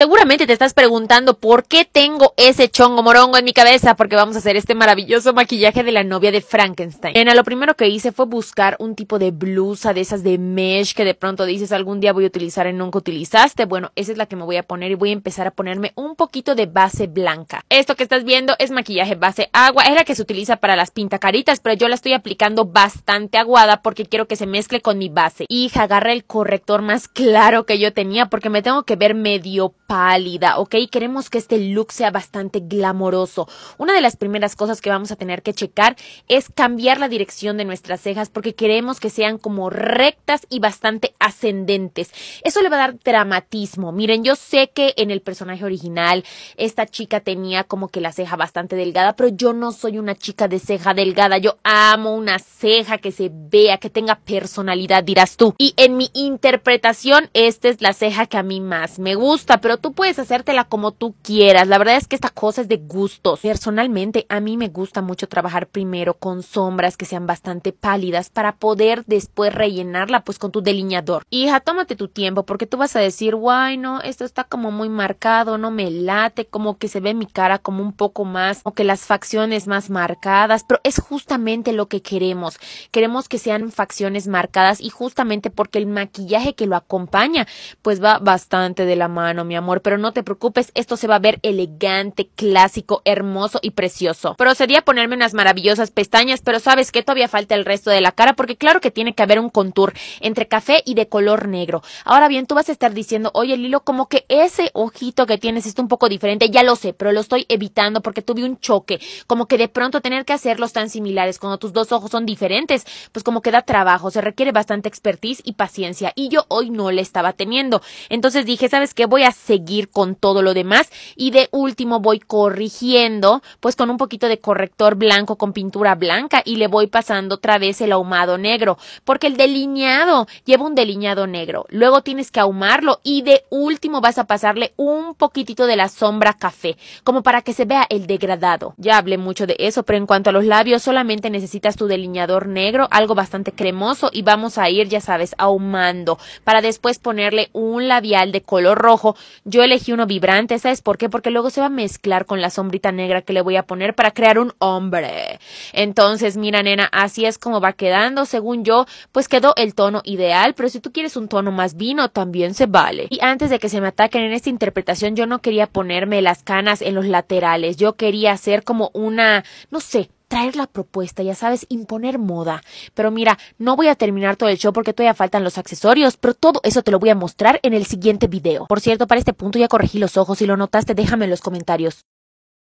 Seguramente te estás preguntando por qué tengo ese chongo morongo en mi cabeza, porque vamos a hacer este maravilloso maquillaje de la novia de Frankenstein. Nena, lo primero que hice fue buscar un tipo de blusa de esas de mesh que de pronto dices algún día voy a utilizar y nunca utilizaste. Bueno, esa es la que me voy a poner y voy a empezar a ponerme un poquito de base blanca. Esto que estás viendo es maquillaje base agua, es la que se utiliza para las pintacaritas, pero yo la estoy aplicando bastante aguada porque quiero que se mezcle con mi base. Y agarra el corrector más claro que yo tenía porque me tengo que ver medio pálida, ¿ok? Queremos que este look sea bastante glamoroso. Una de las primeras cosas que vamos a tener que checar es cambiar la dirección de nuestras cejas porque queremos que sean como rectas y bastante ascendentes. Eso le va a dar dramatismo. Miren, yo sé que en el personaje original esta chica tenía como que la ceja bastante delgada, pero yo no soy una chica de ceja delgada. Yo amo una ceja que se vea, que tenga personalidad, dirás tú. Y en mi interpretación, esta es la ceja que a mí más me gusta, pero tú puedes hacértela como tú quieras. La verdad es que esta cosa es de gustos. Personalmente, a mí me gusta mucho trabajar primero con sombras que sean bastante pálidas para poder después rellenarla pues con tu delineador. Hija, tómate tu tiempo porque tú vas a decir, guay, no, esto está como muy marcado, no me late, como que se ve mi cara como un poco más, o que las facciones más marcadas, pero es justamente lo que queremos. Queremos que sean facciones marcadas y justamente porque el maquillaje que lo acompaña pues va bastante de la mano, mi amor pero no te preocupes, esto se va a ver elegante, clásico, hermoso y precioso. Procedí a ponerme unas maravillosas pestañas, pero sabes que todavía falta el resto de la cara porque claro que tiene que haber un contour entre café y de color negro. Ahora bien, tú vas a estar diciendo, oye Lilo, como que ese ojito que tienes es un poco diferente, ya lo sé, pero lo estoy evitando porque tuve un choque, como que de pronto tener que hacerlos tan similares cuando tus dos ojos son diferentes, pues como que da trabajo, se requiere bastante expertise y paciencia y yo hoy no le estaba teniendo. Entonces dije, ¿sabes qué? Voy a seguir seguir con todo lo demás y de último voy corrigiendo pues con un poquito de corrector blanco con pintura blanca y le voy pasando otra vez el ahumado negro porque el delineado lleva un delineado negro luego tienes que ahumarlo y de último vas a pasarle un poquitito de la sombra café como para que se vea el degradado ya hablé mucho de eso pero en cuanto a los labios solamente necesitas tu delineador negro algo bastante cremoso y vamos a ir ya sabes ahumando para después ponerle un labial de color rojo yo elegí uno vibrante, ¿sabes por qué? Porque luego se va a mezclar con la sombrita negra que le voy a poner para crear un hombre. Entonces, mira, nena, así es como va quedando. Según yo, pues quedó el tono ideal, pero si tú quieres un tono más vino, también se vale. Y antes de que se me ataquen en esta interpretación, yo no quería ponerme las canas en los laterales. Yo quería hacer como una, no sé, traer la propuesta, ya sabes, imponer moda. Pero mira, no voy a terminar todo el show porque todavía faltan los accesorios, pero todo eso te lo voy a mostrar en el siguiente video. Por cierto, para este punto ya corregí los ojos, si lo notaste déjame en los comentarios.